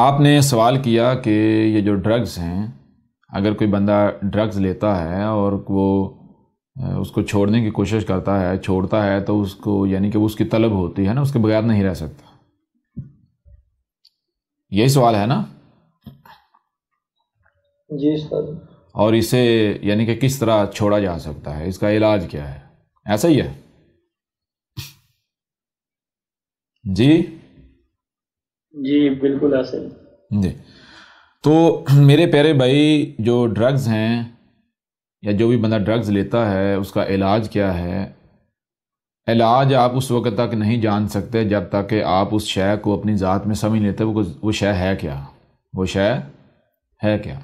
आपने सवाल किया कि ये जो ड्रग्स हैं अगर कोई बंदा ड्रग्स लेता है और वो उसको छोड़ने की कोशिश करता है छोड़ता है तो उसको यानी कि वो उसकी तलब होती है ना उसके बगैर नहीं रह सकता यही सवाल है ना जी सर और इसे यानी कि किस तरह छोड़ा जा सकता है इसका इलाज क्या है ऐसा ही है जी जी बिल्कुल आसिम जी तो मेरे प्यारे भाई जो ड्रग्स हैं या जो भी बंदा ड्रग्स लेता है उसका इलाज क्या है इलाज आप उस वक्त तक नहीं जान सकते जब तक कि आप उस शय को अपनी ज़ात में समझ लेते वो वो शय है क्या वो शय है क्या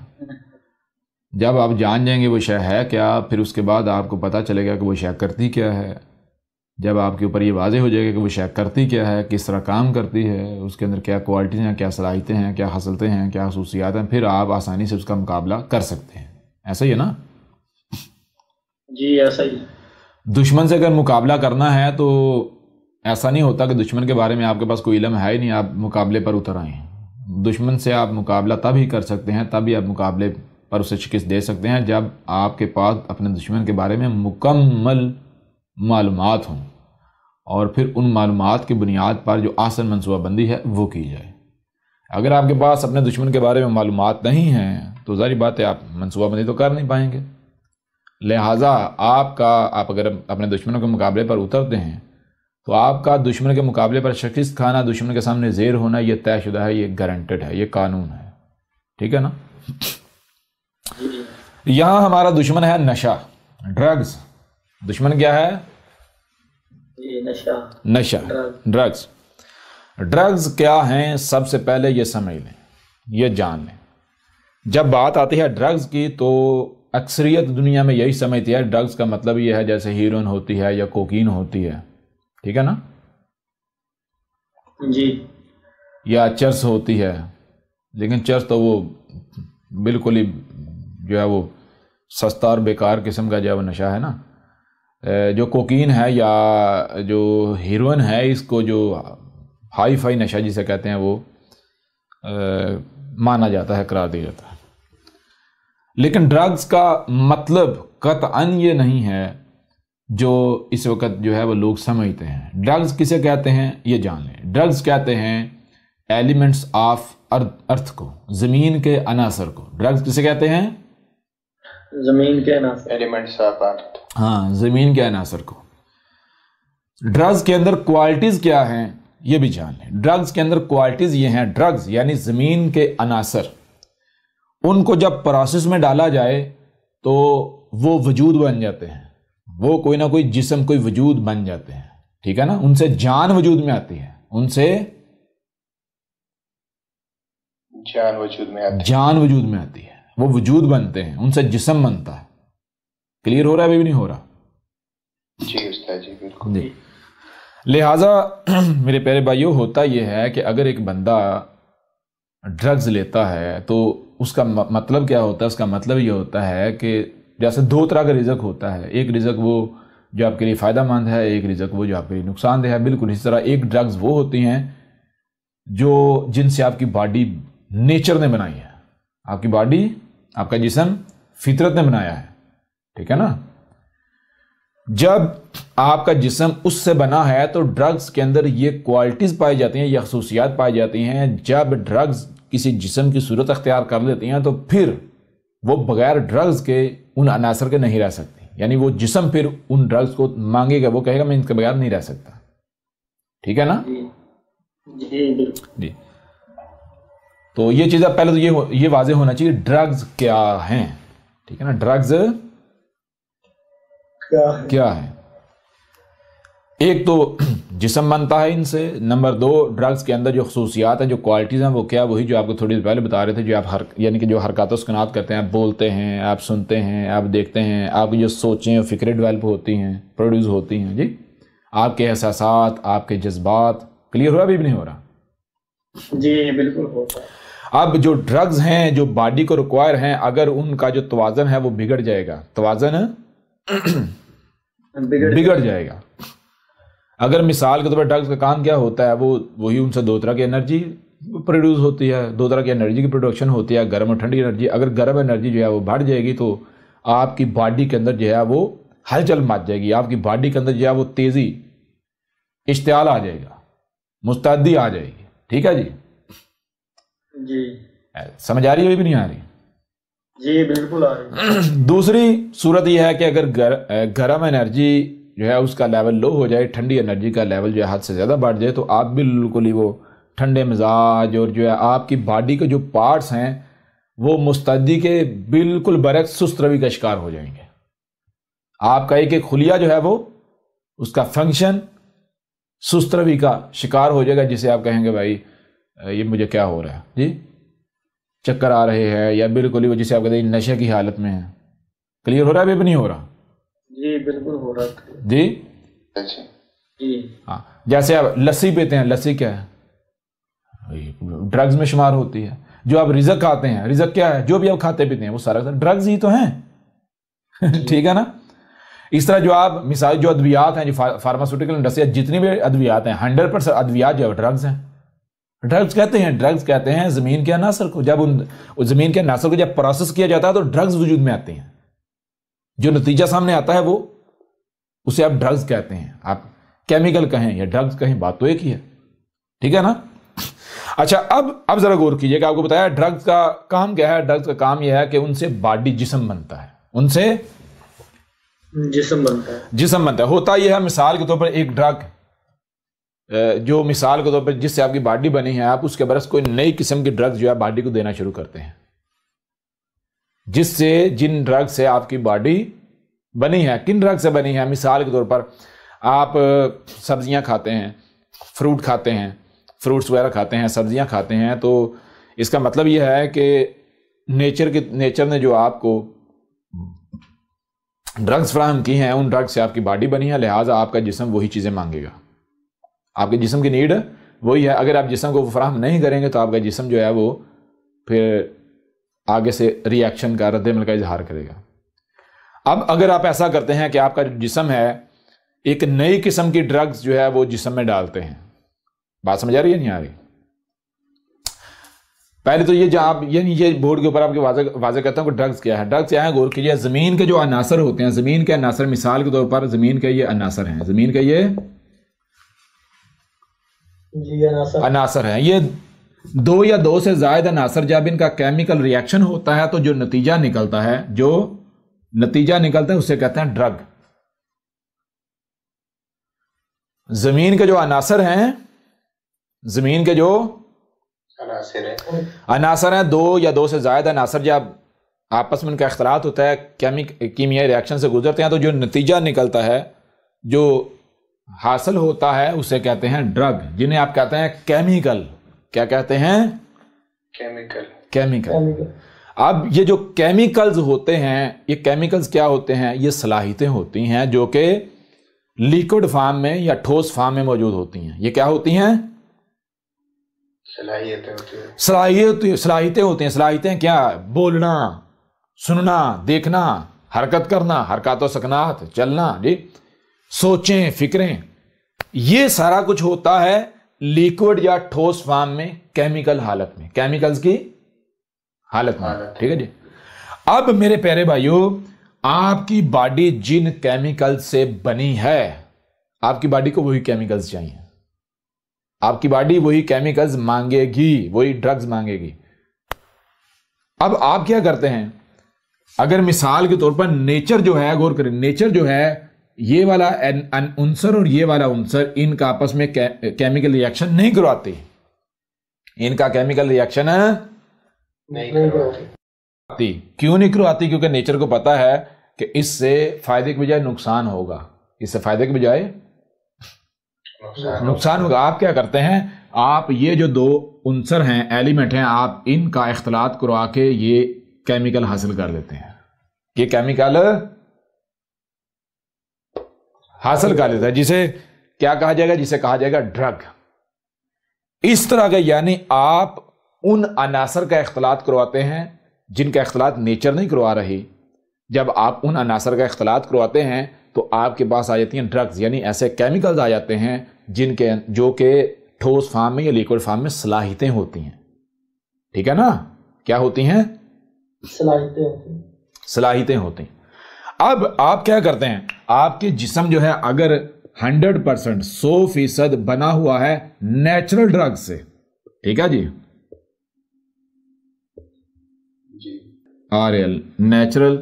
जब आप जान जाएंगे वो शय है क्या फिर उसके बाद आपको पता चलेगा कि वो शय करती क्या है जब आपके ऊपर ये वाजे हो जाएगा कि वो शेख करती क्या है किस तरह काम करती है उसके अंदर क्या क्वालिटीज़ हैं क्या सलाहितें हैं क्या हसलतें हैं क्या खसूसियात हैं फिर आप आसानी से उसका मुकाबला कर सकते हैं ऐसा ही है ना जी ऐसा ही दुश्मन से अगर मुकाबला करना है तो ऐसा नहीं होता कि दुश्मन के बारे में आपके पास कोई इलम है ही नहीं आप मुकाबले पर उतर आए दुश्मन से आप मुकाबला तब ही कर सकते हैं तभी आप मुकाबले पर उसे शिकस्त दे सकते हैं जब आपके पास अपने दुश्मन के बारे में मुकम्मल मालूम हों और फिर उन मालूम की बुनियाद पर जो आसन मनसूबाबंदी है वो की जाए अगर आपके पास अपने दुश्मन के बारे में मालूम नहीं हैं तो ज़ारी बात है आप मनसूबाबंदी तो कर नहीं पाएंगे लिहाजा आपका आप अगर अपने दुश्मनों के मुकाबले पर उतरते हैं तो आपका दुश्मन के मुकाबले पर शख्स खाना दुश्मन के सामने जेर होना यह तयशुदा है ये गारंटेड है ये कानून है ठीक है ना यहाँ हमारा दुश्मन है नशा ड्रग्स दुश्मन क्या है नशा नशा ड्रग्स ड्रग्स क्या हैं सबसे पहले ये समझ लें ये जान लें जब बात आती है ड्रग्स की तो अक्सरियत दुनिया में यही समझती है ड्रग्स का मतलब ये है जैसे हीरोइन होती है या कोकीन होती है ठीक है ना जी या चर्स होती है लेकिन चर्स तो वो बिल्कुल ही जो है वो सस्ता और बेकार किस्म का जो है वो नशा है ना जो कोकीन है या जो हीरोइन है इसको जो हाई फाई नशा जिसे कहते हैं वो आ, माना जाता है करार दिया जाता है लेकिन ड्रग्स का मतलब अन ये नहीं है जो इस वक्त जो है वो लोग समझते हैं ड्रग्स किसे कहते हैं ये जान लें ड्रग्स कहते हैं एलिमेंट्स ऑफ अर्थ अर्थ को ज़मीन के अनासर को ड्रग्स किसे कहते हैं जमीन के एलिमेंट हाँ जमीन के अनासर को ड्रग्स के अंदर क्वालिटीज क्या हैं ये भी जान लें ड्रग्स के अंदर क्वालिटीज ये हैं ड्रग्स यानी जमीन के अनासर उनको जब प्रोसेस में डाला जाए तो वो वजूद बन जाते हैं वो कोई ना कोई जिसम कोई वजूद बन जाते हैं ठीक है ना उनसे जान वजूद में आती है उनसे जान वजूद में आती है जान वजूद में आती है वो वजूद बनते हैं उनसे जिसम बनता है क्लियर हो रहा है अभी भी नहीं हो रहा जी उस्ताद जी बिल्कुल जी लिहाजा मेरे प्यारे भाइयों होता यह है कि अगर एक बंदा ड्रग्स लेता है तो उसका मतलब क्या होता है उसका मतलब ये होता है कि जैसे दो तरह का रिजक होता है एक रिजक वो जो आपके लिए फ़ायदा मंद है एक रिजक वो जो आपके लिए नुकसानदेह है बिल्कुल इस तरह एक ड्रग्स वो होती हैं जो जिनसे आपकी बॉडी नेचर ने बनाई है आपकी बॉडी आपका जिसम फितरत ने बनाया है ठीक है ना जब आपका जिसम उससे बना है तो ड्रग्स के अंदर ये क्वालिटीज़ पाई जाती हैं ये खसूसियात पाई जाती हैं जब ड्रग्स किसी जिसम की सूरत अख्तियार कर लेती हैं तो फिर वो बगैर ड्रग्स के उन अनासर के नहीं रह सकती यानी वो जिसम फिर उन ड्रग्स को मांगेगा वो कहेगा मैं इनके बगैर नहीं रह सकता ठीक है ना जी जी तो ये चीज़ें पहले तो ये ये वाजह होना चाहिए ड्रग्स क्या हैं ठीक है ना ड्रग्स क्या है? क्या है एक तो जिसम बनता है इनसे नंबर दो ड्रग्स के अंदर जो खसूसियात हैं जो क्वालिटीज़ हैं वो क्या वही जो आपको थोड़ी देर पहले बता रहे थे जो आप हर यानी कि जो हरकत उसकनात करते हैं आप बोलते हैं आप सुनते हैं आप देखते हैं आपकी जो सोचें और फ़िक्रें डिवेल्प होती हैं प्रोड्यूस होती हैं जी आपके एहसास आपके जज्बात क्लियर हुआ अभी भी नहीं हो रहा जी बिल्कुल अब जो ड्रग्स हैं जो बॉडी को रिक्वायर हैं अगर उनका जो तोज़न है वो बिगड़ जाएगा तोज़न बिगड़, बिगड़ जाएगा अगर मिसाल के तौर तो पर ड्रग्स का काम क्या होता है वो वही उनसे दो तरह की एनर्जी प्रोड्यूस होती है दो तरह की एनर्जी की प्रोडक्शन होती है गर्म और ठंडी एनर्जी अगर गर्म एनर्जी जो है वो बढ़ जाएगी तो आपकी बॉडी के अंदर जो है वो हलचल मच जाएगी आपकी बॉडी के अंदर जो है वो तेज़ी इश्तियाल आ जाएगा मुस्तैदी आ जाएगी ठीक है जी समझ आ रही है भी नहीं आ रही जी बिल्कुल आ रही दूसरी सूरत यह है कि अगर गर, गर्म एनर्जी जो है उसका लेवल लो हो जाए ठंडी एनर्जी का लेवल जो है हद से ज़्यादा बढ़ जाए तो आप बिल्कुल ही वो ठंडे मिजाज और जो है आपकी बॉडी के जो पार्ट्स हैं वो मुस्तदी के बिल्कुल बरक्स सुस्त रवि का शिकार हो जाएंगे आपका एक एक खुलिया जो है वो उसका फंक्शन सुस्त रवि का शिकार हो जाएगा जिसे आप कहेंगे भाई ये मुझे क्या हो रहा है जी चक्कर आ रहे हैं या बिल्कुल ही जैसे आप कहते हैं नशे की हालत में है क्लियर हो रहा है अभी नहीं हो रहा जी बिल्कुल हो रहा है जी अच्छा जी हाँ जैसे आप लस्सी पीते हैं लस्सी क्या है ड्रग्स में शुमार होती है जो आप रिजक खाते हैं रिजक क्या है जो भी आप खाते पीते हैं वो सारा ड्रग्स ही तो हैं ठीक है ना इस तरह जो आप मिसाल जो अद्वियात हैं जो फार्मास्यूटिकल इंडस्ट्री जितनी भी अद्वियात हैं हंड्रेड परसेंट अद्वियात जो ड्रग्स हैं ड्रग्स कहते हैं ड्रग्स कहते हैं ज़मीन के अनासर को जब उन ज़मीन के अनासर को जब प्रोसेस किया जाता है तो ड्रग्स वजूद में आते हैं जो नतीजा सामने आता है वो उसे आप ड्रग्स कहते हैं आप केमिकल कहें या ड्रग्स कहें बात तो एक ही है ठीक है ना अच्छा अब अब ज़रा गौर कीजिएगा आपको बताया ड्रग्स का काम क्या है ड्रग्स का काम यह है कि उनसे बॉडी जिसम बनता है उनसे जिसम बनता है जिसम बनता है होता यह है मिसाल के तौर पर एक ड्रग जो मिसाल के तौर पर जिससे आपकी बॉडी बनी है आप उसके बरस कोई नई किस्म की ड्रग्स जो है बॉडी को देना शुरू करते हैं जिससे जिन ड्रग्स से आपकी बॉडी बनी है किन ड्रग्स से बनी है मिसाल के तौर पर आप सब्जियां खाते हैं फ्रूट खाते हैं फ्रूट्स वगैरह खाते हैं सब्जियां खाते हैं तो इसका मतलब यह है कि नेचर के नेचर ने जो आपको ड्रग्स फ्राहम की हैं उन ड्रग्स से आपकी बॉडी बनी है लिहाजा आपका जिसम वही चीज़ें मांगेगा आपके जिसम की नीड वही है अगर आप जिसम को फ्राहम नहीं करेंगे तो आपका जिसम जो है वो फिर आगे से रिएक्शन का रद्दमल का इजहार करेगा अब अगर आप ऐसा करते हैं कि आपका जो जिसम है एक नई किस्म की ड्रग्स जो है वो जिसम में डालते हैं बात समझ आ रही है नहीं आ रही पहले तो ये जो आप ये नहीं ये बोर्ड के ऊपर आपके वाजे वाजे करता हूँ कि ड्रग्स क्या है ड्रग्स क्या है गौर कीजिए ज़मीन के जो अनासर होते हैं ज़मीन के अनासर मिसाल के तौर पर ज़मीन के ये अनासर हैं ज़मीन के ये जी अनासर है ये दो या दो से जायद अनासर जब इनका केमिकल रिएक्शन होता है तो जो नतीजा निकलता है जो नतीजा निकलता है उसे कहते हैं ड्रग जमीन के जो अनासर हैं जमीन के जो अनासर हैं अनासर दो या दो से ज्यादा अनासर जब आपस में इनका अख्तलात होता है कीमियाई रिएक्शन से गुजरते हैं तो जो नतीजा निकलता है जो हासिल होता है उसे कहते हैं ड्रग जिन्हें आप कहते हैं केमिकल क्या कहते हैं केमिकल केमिकल अब ये जो केमिकल्स होते हैं ये केमिकल्स क्या होते हैं ये सलाहितें होती हैं जो कि लिक्विड फार्म में या ठोस फार्म में मौजूद होती हैं ये क्या होती हैं सलाहितें होती हैं सलाहियत सलाहितें होती हैं क्या बोलना सुनना देखना हरकत करना हरकत सकनात चलना जी सोचें फिक्रें ये सारा कुछ होता है लिक्विड या ठोस फॉर्म में केमिकल हालत में केमिकल्स की हालत में ठीक है जी अब मेरे प्यारे भाइयों आपकी बॉडी जिन केमिकल से बनी है आपकी बॉडी को वही केमिकल्स चाहिए आपकी बॉडी वही केमिकल्स मांगेगी वही ड्रग्स मांगेगी अब आप क्या करते हैं अगर मिसाल के तौर पर नेचर जो है गौर करें नेचर जो है ये वाला आंसर और ये वाला आंसर इनका आपस में केमिकल रिएक्शन नहीं करवाते इनका केमिकल रिएक्शन हाँ? नहीं करवाती क्यों नहीं करवाती क्योंकि नेचर को पता है कि इससे फायदे के बजाय नुकसान होगा इससे फायदे के बजाय नुकसान होगा आप क्या करते हैं आप ये जो दो अंसर हैं एलिमेंट हैं आप इनका इख्तलात करवा के ये केमिकल हासिल कर लेते हैं ये केमिकल हासिल कर लेता है जिसे क्या कहा जाएगा जिसे कहा जाएगा ड्रग इस तरह का यानी आप उन अनासर का अख्तलात करवाते हैं जिनका अख्तलात नेचर नहीं करवा रही जब आप उन अनासर का अख्तलात करवाते हैं तो आपके पास आ जाती हैं ड्रग्स यानी ऐसे केमिकल्स आ जाते हैं जिनके जो कि ठोस फार्म में या लिक्विड फार्म में सलाहितें होती हैं ठीक है ना क्या होती हैं सलाहितें होती हैं सलाहितें होती हैं अब आप क्या करते हैं आपके जिसम जो है अगर 100 परसेंट सौ फीसद बना हुआ है नेचुरल ड्रग से ठीक है G R L natural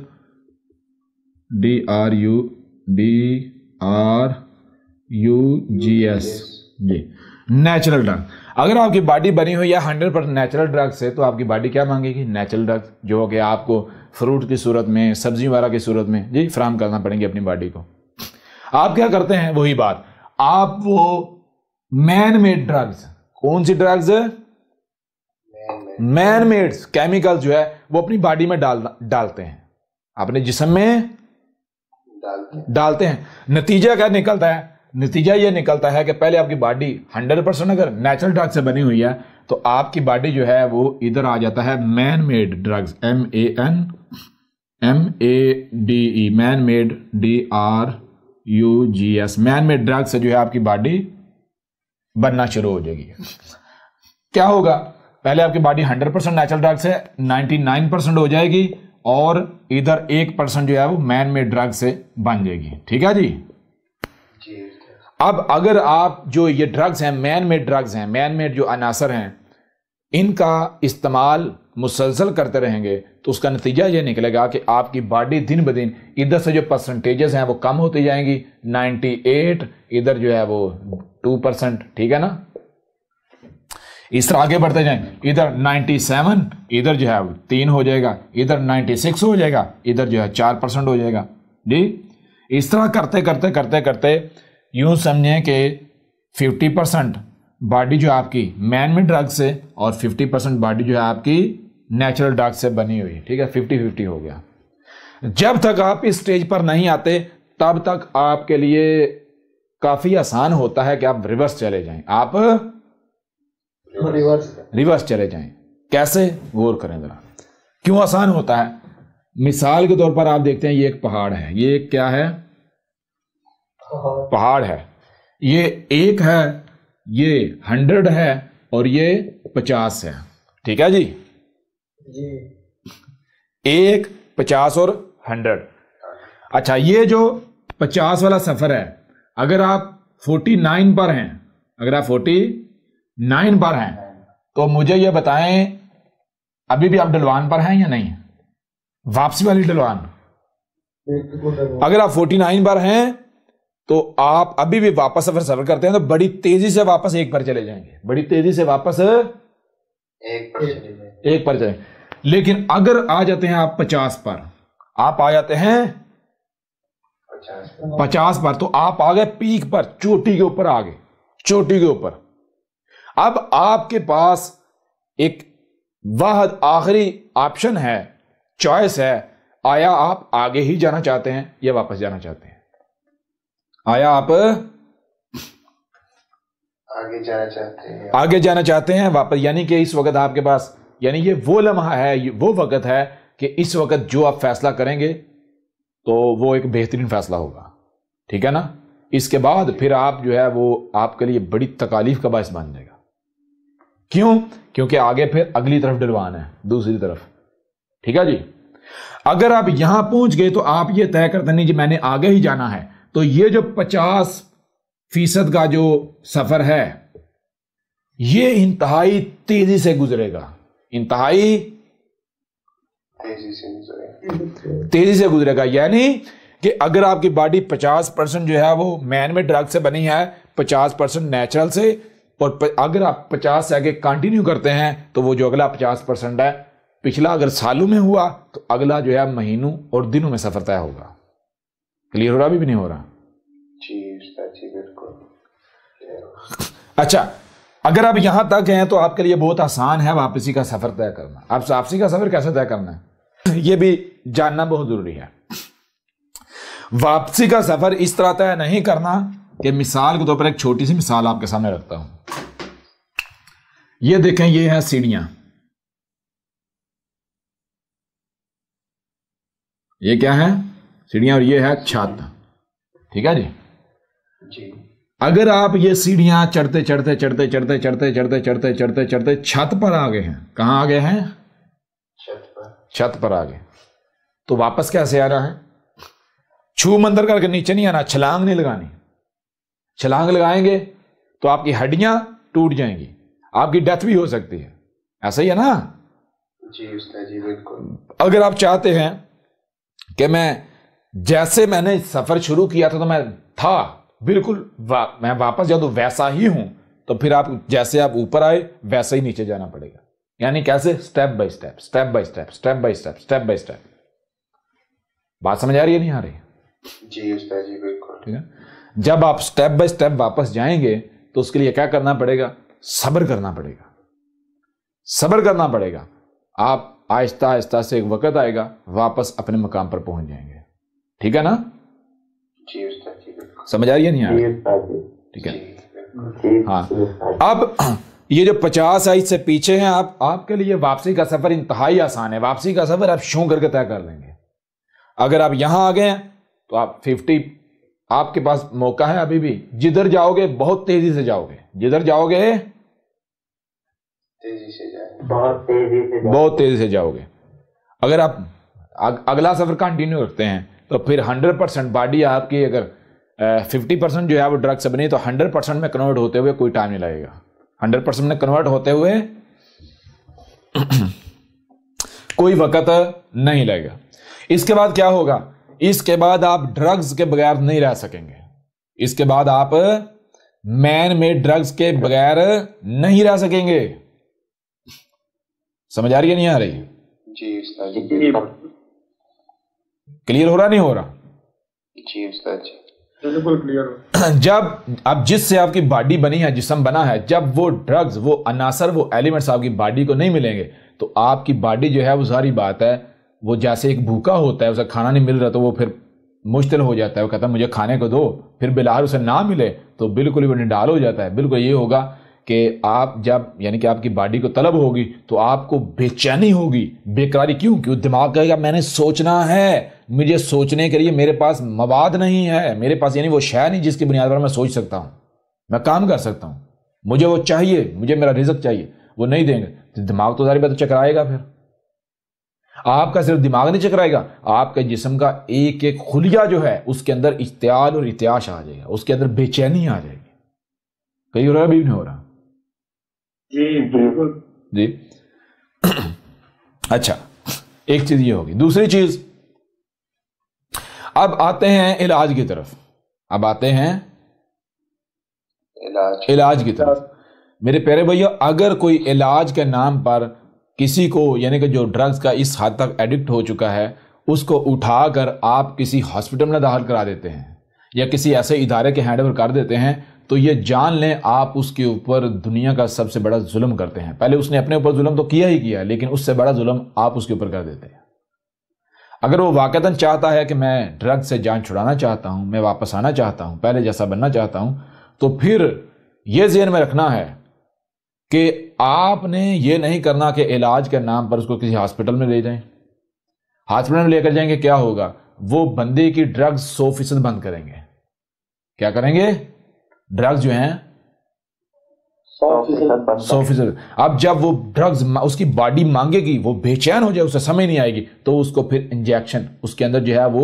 D R U D R U G S G natural drug अगर आपकी बॉडी बनी हुई है हंड्रेड परसेंट नेचुरल ड्रग से तो आपकी बॉडी क्या मांगेगी नेचुरल ड्रग जो कि आपको फ्रूट की सूरत में सब्जी वगैरह की सूरत में जी फ्राहम करना पड़ेंगे अपनी बॉडी को आप क्या करते हैं वही बात आप वो मैन मेड ड्रग्स कौन सी ड्रग्स मैन मेड केमिकल जो है वो अपनी बॉडी में डाल डालते हैं अपने जिसम में डालते हैं, डालते हैं। नतीजा क्या निकलता है नतीजा ये निकलता है कि पहले आपकी बॉडी 100 परसेंट अगर नेचुरल ड्रग से बनी हुई है तो आपकी बॉडी जो है वो इधर आ जाता है man made drugs M A N M A D E man made D R U G S man made drugs से जो है आपकी बॉडी बनना शुरू हो जाएगी क्या होगा पहले आपकी बॉडी 100 परसेंट नेचुरल ड्रग्स है 99 परसेंट हो जाएगी और इधर एक परसेंट जो है वो मैन मेड ड्रग्स से बन जाएगी ठीक है जी, जी। अब अगर आप जो ये ड्रग्स हैं मैन मेड ड्रग्स हैं मैन मेड जो अनासर हैं इनका इस्तेमाल मुसलसल करते रहेंगे तो उसका नतीजा ये निकलेगा कि आपकी बॉडी दिन ब दिन इधर से जो परसेंटेजेस हैं वो कम होती जाएंगी 98 इधर जो है वो 2 परसेंट ठीक है ना इस तरह आगे बढ़ते जाएं इधर 97 इधर जो है वो तीन हो जाएगा इधर 96 हो जाएगा इधर जो है चार परसेंट हो जाएगा जी इस तरह करते करते करते करते यूँ समझें कि 50 परसेंट बॉडी जो आपकी मैन में ड्रग से और 50 परसेंट बॉडी जो है आपकी नेचुरल ड्रग से बनी हुई ठीक है फिफ्टी फिफ्टी हो गया जब तक आप इस स्टेज पर नहीं आते तब तक आपके लिए काफ़ी आसान होता है कि आप रिवर्स चले जाएं आप रिवर्स रिवर्स चले जाएं कैसे गौर करें ज़रा क्यों आसान होता है मिसाल के तौर पर आप देखते हैं ये एक पहाड़ है ये क्या है पहाड़ है ये एक है ये हंड्रेड है और ये पचास है ठीक है जी जी एक पचास और हंड्रेड अच्छा ये जो पचास वाला सफ़र है अगर आप फोर्टी नाइन पर हैं अगर आप फोर्टी नाइन पर हैं तो मुझे ये बताएं अभी भी आप डलवान पर हैं या नहीं वापसी वाली डलवान अगर आप फोर्टी नाइन पर हैं तो आप अभी भी वापस अगर सर्व करते हैं तो बड़ी तेजी से वापस एक पर चले जाएंगे बड़ी तेजी से वापस एक पर चले जाएंगे लेकिन अगर आ जाते हैं आप पचास पर आप आ जाते हैं पचास पर तो आप आ गए पीक पर चोटी के ऊपर आ गए चोटी के ऊपर अब आपके पास एक वह आखिरी ऑप्शन है चॉइस है आया आप आगे ही जाना चाहते हैं या वापस जाना चाहते हैं आया आप आगे जाना चाहते हैं आगे जाना चाहते हैं वापस यानी कि इस वक्त आपके पास यानी ये वो लम्हा है वो वक्त है कि इस वक्त जो आप फैसला करेंगे तो वो एक बेहतरीन फैसला होगा ठीक है ना इसके बाद फिर आप जो है वो आपके लिए बड़ी तकालीफ का बायस बन जाएगा क्यों क्योंकि आगे फिर अगली तरफ डलवान है दूसरी तरफ ठीक है जी अगर आप यहां पहुंच गए तो आप ये तय कर नहीं जी मैंने आगे ही जाना है तो ये जो पचास फीसद का जो सफ़र है ये इंतहाई तेज़ी से गुजरेगा इंतहाई तेज़ी से गुजरेगा तेज़ी से गुजरेगा यानी कि अगर आपकी बॉडी पचास परसेंट जो है वो मैन में ड्रग से बनी है पचास परसेंट नेचुरल से और प, अगर आप पचास से आगे कंटिन्यू करते हैं तो वो जो अगला पचास परसेंट है पिछला अगर सालों में हुआ तो अगला जो है महीनों और दिनों में सफर तय होगा क्लियर हो रहा अभी भी नहीं हो रहा अच्छा अगर आप यहां तक हैं तो आपके लिए बहुत आसान है वापसी का सफर तय करना आप वापसी का सफर कैसे तय करना है यह भी जानना बहुत जरूरी है वापसी का सफर इस तरह तय नहीं करना कि मिसाल के तौर तो पर एक छोटी सी मिसाल आपके सामने रखता हूं ये देखें ये है सीढ़ियां ये क्या है सीढ़ियां और ये है छत ठीक है जी जी अगर आप ये सीढ़ियां चढ़ते चढ़ते चढ़ते चढ़ते चढ़ते चढ़ते चढ़ते चढ़ते चढ़ते छत पर आ गए हैं कहाँ आ गए हैं छत पर आ गए तो वापस कैसे आना है छू मंदर करके नीचे नहीं आना छलांग नहीं लगानी छलांग लगाएंगे तो आपकी हड्डियां टूट जाएंगी आपकी डेथ भी हो सकती है ऐसा ही है ना जी उस्ताद जी बिल्कुल अगर आप चाहते हैं कि मैं जैसे मैंने सफ़र शुरू किया था तो मैं था बिल्कुल वा, मैं वापस जाऊँ तो वैसा ही हूं तो फिर आप जैसे आप ऊपर आए वैसे ही नीचे जाना पड़ेगा यानी कैसे step by step step by step step by step step by step बात समझ आ रही है नहीं आ रही जी जी बिल्कुल ठीक है जब आप स्टेप बाय स्टेप वापस जाएंगे तो उसके लिए क्या करना पड़ेगा सब्र करना पड़ेगा सब्र करना पड़ेगा आप आहिस्ता आहिस्ता से एक वक्त आएगा वापस अपने मकाम पर पहुंच जाएंगे ठीक है ना समझ आ रही है नहीं आ ठीक है हाँ अब ये जो पचास आइज से पीछे हैं आप आपके लिए वापसी का सफर इंतहाई आसान है वापसी का सफर आप शू करके तय कर देंगे अगर आप यहां आ गए तो आप फिफ्टी आपके पास मौका है अभी भी जिधर जाओगे बहुत तेजी से जाओगे जिधर जाओगे तेजी से जाओगे बहुत तेजी से बहुत तेजी से जाओगे अगर आप अगला सफर कंटिन्यू करते हैं तो फिर हंड्रेड परसेंट बॉडी आपकी अगर फिफ्टी परसेंट जो है वो ड्रग्स बनी तो हंड्रेड परसेंट में कन्वर्ट होते हुए कोई टाइम नहीं लगेगा हंड्रेड परसेंट में कन्वर्ट होते हुए कोई वक्त नहीं लगेगा इसके बाद क्या होगा इसके बाद आप ड्रग्स के बगैर नहीं रह सकेंगे इसके बाद आप मैन मेड ड्रग्स के बगैर नहीं रह सकेंगे समझ आ रही है नहीं आ रही जी क्लियर हो रहा नहीं हो रहा जी बिल्कुल क्लियर जब अब जिससे आपकी बॉडी बनी है जिसम बना है जब वो ड्रग्स वो अनासर वो एलिमेंट्स आपकी बॉडी को नहीं मिलेंगे तो आपकी बॉडी जो है वो सारी बात है वो जैसे एक भूखा होता है उसे खाना नहीं मिल रहा तो वो फिर मुश्किल हो जाता है वो कहता है मुझे खाने को दो फिर बिलहार उसे ना मिले तो बिल्कुल ही वो निडाल हो जाता है बिल्कुल ये होगा कि आप जब यानी कि आपकी बॉडी को तलब होगी तो आपको बेचैनी होगी बेकरारी क्यों क्यों दिमाग कहेगा मैंने सोचना है मुझे सोचने के लिए मेरे पास मवाद नहीं है मेरे पास यानी वो शय नहीं जिसकी बुनियाद पर मैं सोच सकता हूँ मैं काम कर सकता हूँ मुझे वो चाहिए मुझे मेरा रिजक चाहिए वो नहीं देंगे तो दिमाग तो सारी बात तो चकराएगा फिर आपका सिर्फ दिमाग नहीं चकराएगा आपके जिसम का एक एक खुलिया जो है उसके अंदर इश्तियाल और इतिहास आ जाएगा उसके अंदर बेचैनी आ जाएगी कहीं हो रहा भी नहीं हो रहा जी बिल्कुल जी अच्छा एक चीज ये होगी दूसरी चीज अब आते हैं इलाज की तरफ अब आते हैं इलाज इलाज की तरफ मेरे प्यारे भैया अगर कोई इलाज के नाम पर किसी को यानी कि जो ड्रग्स का इस हद तक एडिक्ट हो चुका है उसको उठाकर आप किसी हॉस्पिटल में दाखिल करा देते हैं या किसी ऐसे इदारे के हैंड कर देते हैं तो ये जान लें आप उसके ऊपर दुनिया का सबसे बड़ा जुल्म करते हैं पहले उसने अपने ऊपर जुल्म तो किया ही किया लेकिन उससे बड़ा जुल्म आप उसके ऊपर कर देते हैं अगर वो वाकता चाहता है कि मैं ड्रग से जान छुड़ाना चाहता हूँ मैं वापस आना चाहता हूँ पहले जैसा बनना चाहता हूँ तो फिर ये जहन में रखना है कि आपने ये नहीं करना कि इलाज के नाम पर उसको किसी हॉस्पिटल में ले जाएं हॉस्पिटल में लेकर जाएंगे क्या होगा वो बंदे की ड्रग्स सौ फीसद बंद करेंगे क्या करेंगे ड्रग्स जो हैं सौ फीसद अब जब वो ड्रग्स उसकी बॉडी मांगेगी वो बेचैन हो जाए उसे समय नहीं आएगी तो उसको फिर इंजेक्शन उसके अंदर जो है वो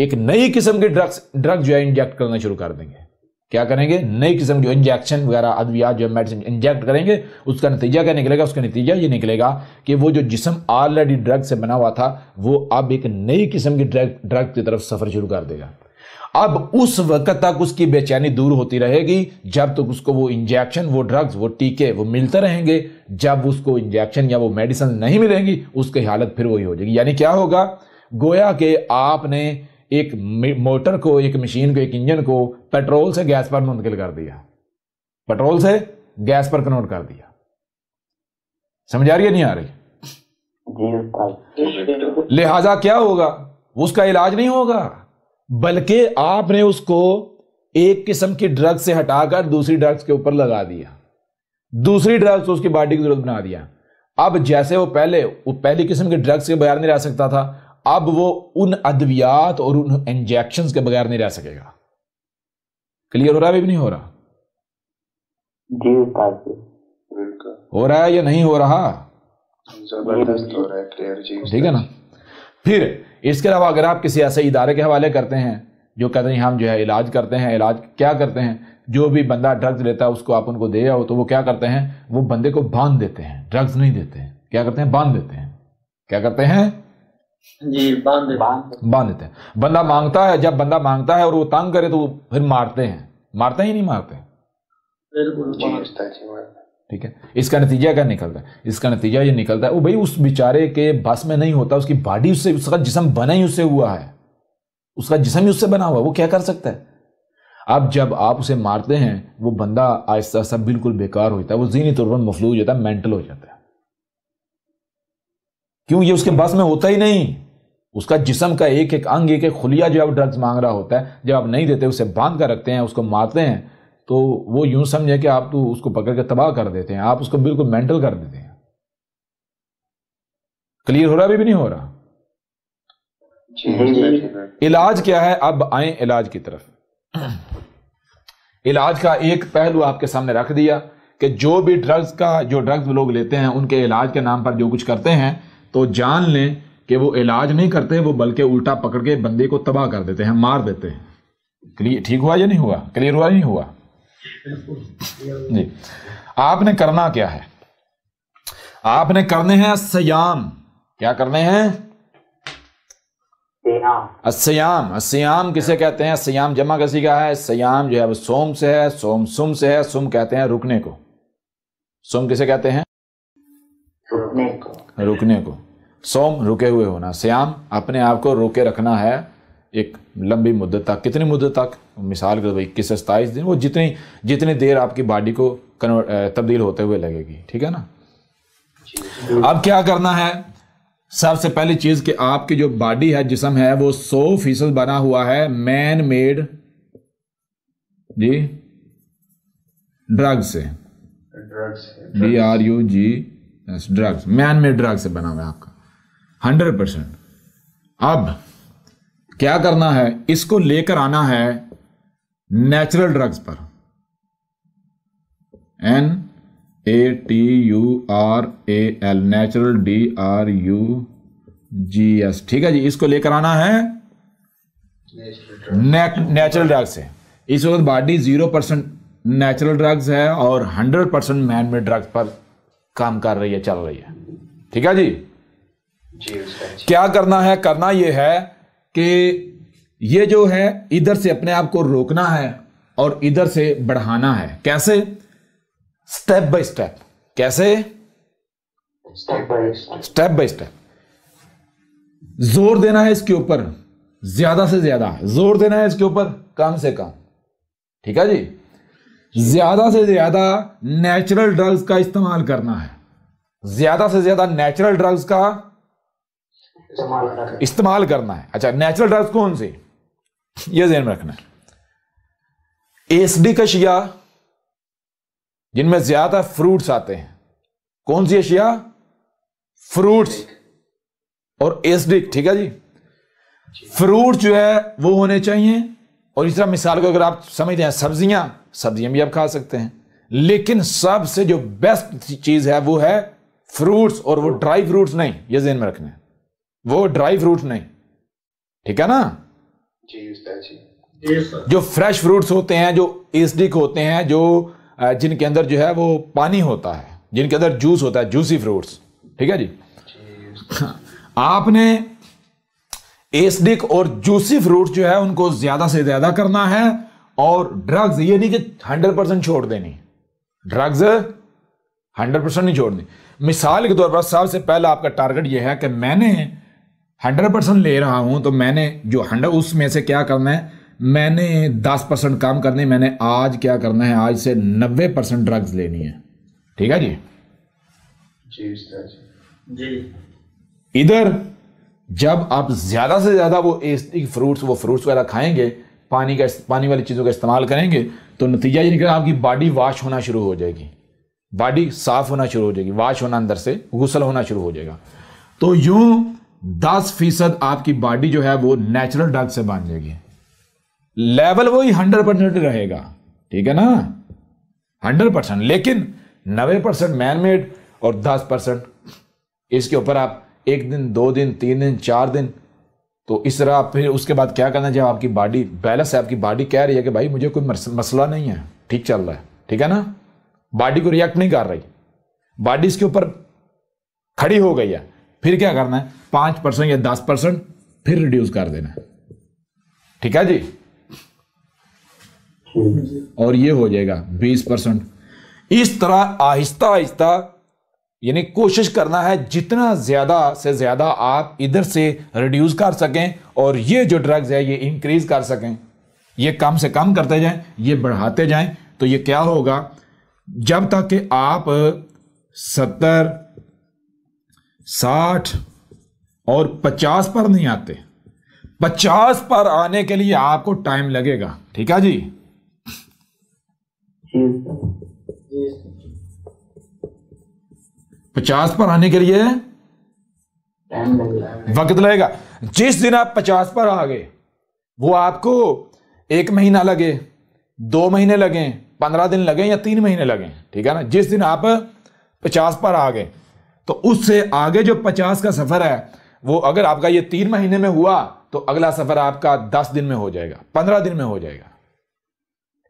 एक नई किस्म के ड्रग्स ड्रग जो है इंजेक्ट करना शुरू कर देंगे क्या करेंगे नई किस्म जो इंजेक्शन वगैरह अद्वियात जो मेडिसिन इंजेक्ट करेंगे उसका नतीजा क्या निकलेगा उसका नतीजा ये निकलेगा कि वो जो जिसम ऑलरेडी ड्रग से बना हुआ था वो अब एक नई किस्म की ड्रग ड्रग की तरफ सफ़र शुरू कर देगा अब उस वक्त तक उसकी बेचैनी दूर होती रहेगी जब तक उसको वो इंजेक्शन वो ड्रग्स वो टीके वो मिलते रहेंगे जब उसको इंजेक्शन या वो मेडिसिन नहीं मिलेंगी उसकी हालत फिर वही हो जाएगी यानी क्या होगा गोया के आपने एक मोटर को एक मशीन को एक इंजन को पेट्रोल से गैस पर मुंतकिल कर दिया पेट्रोल से गैस पर कन्वर्ट कर दिया समझ आ रही है नहीं आ रही हाँ। लिहाजा क्या होगा उसका इलाज नहीं होगा बल्कि आपने उसको एक किस्म की ड्रग से हटाकर दूसरी ड्रग्स के ऊपर लगा दिया दूसरी ड्रग्स उसकी बॉडी की जरूरत बना दिया अब जैसे वो पहले वो पहली किस्म के ड्रग्स के बगैर नहीं रह सकता था अब वो उन अद्वियात और उन इंजेक्शन के बगैर नहीं रह सकेगा क्लियर हो रहा है भी नहीं हो रहा जी हो रहा है या नहीं हो रहा जबरदस्त हो रहा है क्लियर जी ठीक है ना फिर इसके अलावा अगर आप किसी ऐसे इदारे के हवाले करते हैं जो कहते हैं हम जो है इलाज करते हैं इलाज क्या करते हैं जो भी बंदा ड्रग्स लेता है उसको आप उनको दे आओ तो वो क्या करते हैं वो बंदे को बांध देते हैं ड्रग्स नहीं देते हैं क्या करते हैं बांध देते हैं क्या करते हैं जी बांध देते हैं बंदा मांगता है जब बंदा मांगता है और वो तंग करे तो वो फिर मारते हैं मारते ही नहीं मारते बिल्कुल ठीक है इसका नतीजा क्या निकलता है इसका नतीजा ये निकलता है वो भाई उस बेचारे के बस में नहीं होता उसकी बॉडी उससे उसका जिसम बना ही उससे हुआ है उसका जिसम ही उससे बना हुआ है वो क्या कर सकता है अब जब आप उसे मारते हैं वो बंदा आहिस्ता आहिस्ता बिल्कुल बेकार होता है वो जीनी तौर पर मफलूज होता है मेंटल हो जाता है क्यों ये उसके बस में होता ही नहीं उसका जिसम का एक एक अंग एक एक खुलिया जो आप ड्रग्स मांग रहा होता है जब आप नहीं देते उसे बांध कर रखते हैं उसको मारते हैं तो वो यूं समझे कि आप तो उसको पकड़ के तबाह कर देते हैं आप उसको बिल्कुल मेंटल कर देते हैं क्लियर हो रहा भी, भी नहीं हो रहा इलाज क्या है अब आए इलाज की तरफ इलाज का एक पहलू आपके सामने रख दिया कि जो भी ड्रग्स का जो ड्रग्स लोग लेते हैं उनके इलाज के नाम पर जो कुछ करते हैं तो जान लें कि वो इलाज नहीं करते वो बल्कि उल्टा पकड़ के बंदे को तबाह कर देते हैं मार देते हैं क्लियर ठीक हुआ या नहीं हुआ क्लियर हुआ नहीं हुआ जी आपने करना क्या है आपने करने हैं अस्याम क्या करने हैं अस्याम अस्याम किसे कहते हैं अस्याम जमा कसी का है सयाम जो है वो सोम से है सोम सुम से है सुम कहते हैं रुकने को सोम किसे कहते हैं रुकने को रुकने को सोम रुके हुए होना श्याम अपने आप को रोके रखना है एक लंबी मुद्दत तक कितनी मुद्दत तक मिसाल के भाई इक्कीस से सताईस दिन वो जितनी जितनी देर आपकी बॉडी को कन्वर्ट तब्दील होते हुए लगेगी ठीक है ना अब क्या करना है सबसे पहली चीज़ कि आपकी जो बॉडी है जिसम है वो सौ फीसद बना हुआ है मैन मेड जी ड्रग से D R U G drugs man made drug से बना हुआ है आपका हंड्रेड परसेंट अब क्या करना है इसको लेकर आना है नेचुरल ड्रग्स पर N A T U R A L natural D R U G S ठीक है जी इसको लेकर आना है नेचुरल ड्रग्स है इस वक्त body zero percent natural drugs है और hundred percent man made drugs पर काम कर रही है चल रही है ठीक है जी, जी क्या करना है करना यह है कि ये जो है इधर से अपने आप को रोकना है और इधर से बढ़ाना है कैसे स्टेप बाय स्टेप कैसे स्टेप बाय स्टेप जोर देना है इसके ऊपर ज्यादा से ज्यादा जोर देना है इसके ऊपर कम से कम ठीक है जी ज्यादा से ज्यादा नेचुरल ड्रग्स का इस्तेमाल करना है ज्यादा से ज्यादा नेचुरल ड्रग्स का इस्तेमाल करना है अच्छा नेचुरल ड्रग्स कौन से यह ध्यान में रखना है एसडी का शिया जिनमें ज्यादा फ्रूट्स आते हैं कौन सी अशिया फ्रूट्स और एसडी ठीक है जी फ्रूट जो है वो होने चाहिए और इस तरह मिसाल को अगर आप समझते हैं सब्जियां सब्जियां भी आप खा सकते हैं लेकिन सबसे जो बेस्ट चीज है वो है फ्रूट्स और वो ड्राई फ्रूट्स नहीं ये जेन में रखना है वो ड्राई फ्रूट नहीं ठीक है ना जो फ्रेश फ्रूट्स होते हैं जो एसडिक होते हैं जो जिनके अंदर जो है वो पानी होता है जिनके अंदर जूस होता है जूसी फ्रूट्स ठीक है जी, आपने एसडिक और जूसी फ्रूट्स जो है उनको ज्यादा से ज्यादा करना है और ड्रग्स ये नहीं कि हंड्रेड परसेंट छोड़ देनी ड्रग्स हंड्रेड परसेंट नहीं छोड़नी मिसाल के तौर पर सबसे पहला आपका टारगेट ये है कि मैंने हंड्रेड परसेंट ले रहा हूं तो मैंने जो हंड्रेड उसमें से क्या करना है मैंने दस परसेंट काम करने मैंने आज क्या करना है आज से नब्बे परसेंट ड्रग्स लेनी है ठीक है जी जी इधर जब आप ज़्यादा से ज़्यादा वो एस्टिक फ्रूट्स वो फ्रूट्स वगैरह खाएंगे पानी का पानी वाली चीज़ों का इस्तेमाल करेंगे तो नतीजा ये निकलेगा आपकी बॉडी वाश होना शुरू हो जाएगी बॉडी साफ़ होना शुरू हो जाएगी वाश होना अंदर से गुसल होना शुरू हो जाएगा तो यूं दस फीसद आपकी बॉडी जो है वो नेचुरल ड्रग से बन जाएगी लेवल ही हंड्रेड परसेंट रहेगा ठीक है ना हंड्रेड परसेंट लेकिन नबे परसेंट मैनमेड और दस परसेंट इसके ऊपर आप एक दिन दो दिन तीन दिन चार दिन तो इस तरह आप फिर उसके बाद क्या करना जब आपकी बॉडी बैलेंस है आपकी बॉडी कह रही है कि भाई मुझे कोई मसला नहीं है ठीक चल रहा है ठीक है ना बॉडी को रिएक्ट नहीं कर रही बॉडी इसके ऊपर खड़ी हो गई है फिर क्या करना है पांच परसेंट या दस परसेंट फिर रिड्यूस कर देना ठीक है जी और ये हो जाएगा बीस परसेंट इस तरह आहिस्ता आहिस्ता यानी कोशिश करना है जितना ज़्यादा से ज़्यादा आप इधर से रिड्यूस कर सकें और ये जो ड्रग्स है ये इंक्रीज कर सकें ये कम से कम करते जाएं ये बढ़ाते जाएं तो ये क्या होगा जब तक कि आप सत्तर साठ और पचास पर नहीं आते पचास पर आने के लिए आपको टाइम लगेगा ठीक है जी पचास पर आने के लिए वक्त लगेगा जिस दिन आप पचास पर आ गए वो आपको एक महीना लगे दो महीने लगे पंद्रह दिन लगे या तीन महीने लगे ठीक है ना जिस दिन आप पचास पर आ गए तो उससे आगे जो पचास का सफ़र है वो अगर आपका ये तीन महीने में हुआ तो अगला सफ़र आपका दस दिन में हो जाएगा पंद्रह दिन में हो जाएगा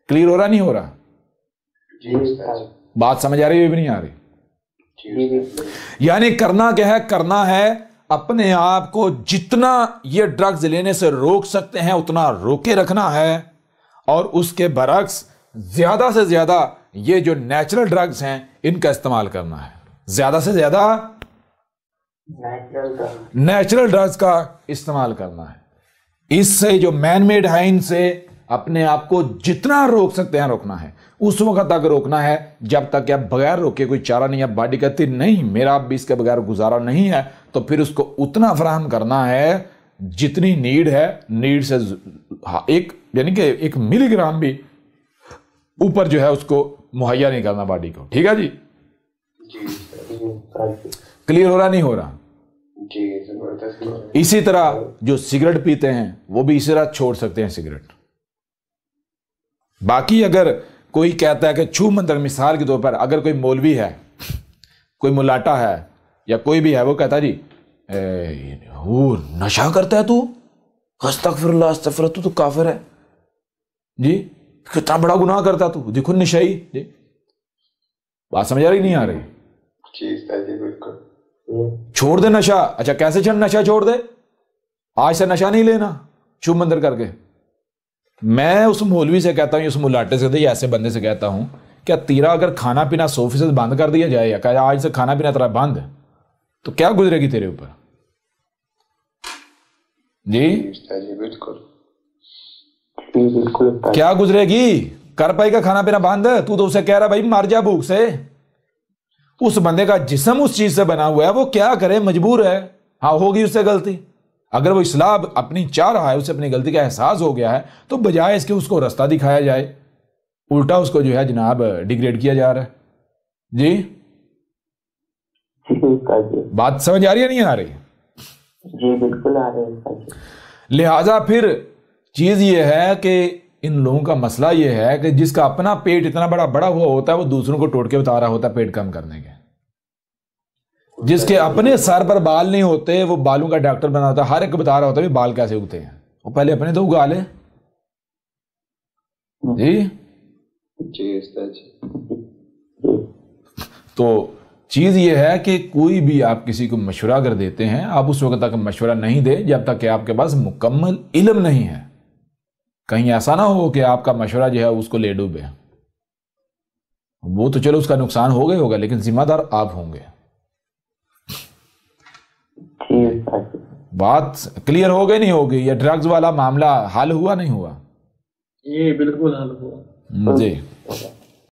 क्लियर हो रहा नहीं हो रहा बात समझ आ रही है भी नहीं आ रही यानी करना क्या है करना है अपने आप को जितना ये ड्रग्स लेने से रोक सकते हैं उतना रोके रखना है और उसके बरक्स ज़्यादा से ज़्यादा ये जो नेचुरल ड्रग्स हैं इनका इस्तेमाल करना है ज्यादा से ज्यादा नेचुरल ड्रग्स का इस्तेमाल करना है इससे जो मैन मेड है इनसे अपने आप को जितना रोक सकते हैं रोकना है उस वक्त तक रोकना है जब तक आप बगैर रोके कोई चारा नहीं है बॉडी कहती नहीं मेरा भी इसके बगैर गुजारा नहीं है तो फिर उसको उतना फराहम करना है जितनी नीड है नीड से हाँ, एक यानी कि एक मिलीग्राम भी ऊपर जो है उसको मुहैया नहीं करना बॉडी को ठीक है जी, जी। क्लियर हो रहा नहीं हो रहा जी इसी तरह जो सिगरेट पीते हैं वो भी इसी तरह छोड़ सकते हैं सिगरेट बाकी अगर कोई कहता है कि छू मंत्र मिसाल के तौर पर अगर कोई मौलवी है कोई मुलाटा है या कोई भी है वो कहता जी वो नशा करता है तू हस्तफर अस्तफर तू तो काफिर है जी कितना बड़ा गुनाह करता तू देखो नशाई जी बात समझ आ रही नहीं आ रही बिल्कुल हम्म। छोड़ दे नशा अच्छा कैसे छोड़ नशा छोड़ दे आज से नशा नहीं लेना शुभ मंदिर करके मैं उस मौलवी से कहता हूँ उस मुलाटे से या ऐसे बंदे से कहता हूँ क्या तेरा अगर खाना पीना सौ फीसद बंद कर दिया जाए या आज से खाना पीना तेरा बंद तो क्या गुजरेगी तेरे ऊपर जी जी बिल्कुल बिल्कुल क्या गुजरेगी कर पाएगा खाना पीना बंद तू तो उसे कह रहा भाई मर जा भूख से उस बंदे का जिसम उस चीज़ से बना हुआ है वो क्या करे मजबूर है हाँ होगी उससे गलती अगर वो इसलाह अपनी चाह रहा है उसे अपनी गलती का एहसास हो गया है तो बजाय इसके उसको रास्ता दिखाया जाए उल्टा उसको जो है जनाब डिग्रेड किया जा रहा है जी बात समझ आ रही है नहीं आ रही जी बिल्कुल आ रही है लिहाजा फिर चीज़ ये है कि इन लोगों का मसला यह है कि जिसका अपना पेट इतना बड़ा बड़ा हुआ होता है वो दूसरों को टोट के बता रहा होता है पेट कम करने के जिसके अपने सर पर बाल नहीं होते वो बालों का डॉक्टर बना होता है हर एक बता रहा होता है बाल कैसे उगते हैं वो पहले अपने तो उगा ले जी जी तो चीज़ ये है कि कोई भी आप किसी को मशवरा अगर देते हैं आप उस वक्त तक मशवरा नहीं दे जब तक कि आपके पास मुकम्मल इलम नहीं है कहीं ऐसा ना हो कि आपका मशवरा जो है उसको ले डूबे वो तो चलो उसका नुकसान हो गया होगा लेकिन जिम्मेदार आप होंगे बात क्लियर हो गई नहीं होगी ये ड्रग्स वाला मामला हल हुआ नहीं हुआ ये बिल्कुल हल हुआ जी